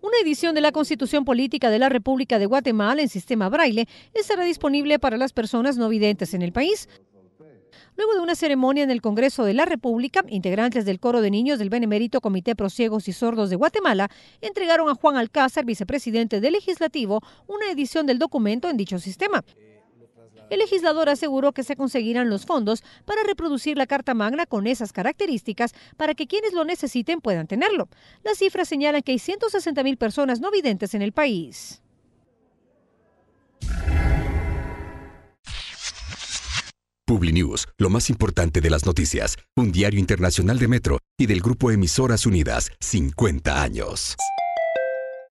Una edición de la Constitución Política de la República de Guatemala en sistema braille estará disponible para las personas no videntes en el país. Luego de una ceremonia en el Congreso de la República, integrantes del coro de niños del Benemérito Comité Pro y Sordos de Guatemala entregaron a Juan Alcázar, vicepresidente del Legislativo, una edición del documento en dicho sistema. El legislador aseguró que se conseguirán los fondos para reproducir la Carta Magna con esas características para que quienes lo necesiten puedan tenerlo. Las cifras señalan que hay 160.000 personas no videntes en el país. PubliNews, lo más importante de las noticias, un diario internacional de Metro y del grupo Emisoras Unidas, 50 años.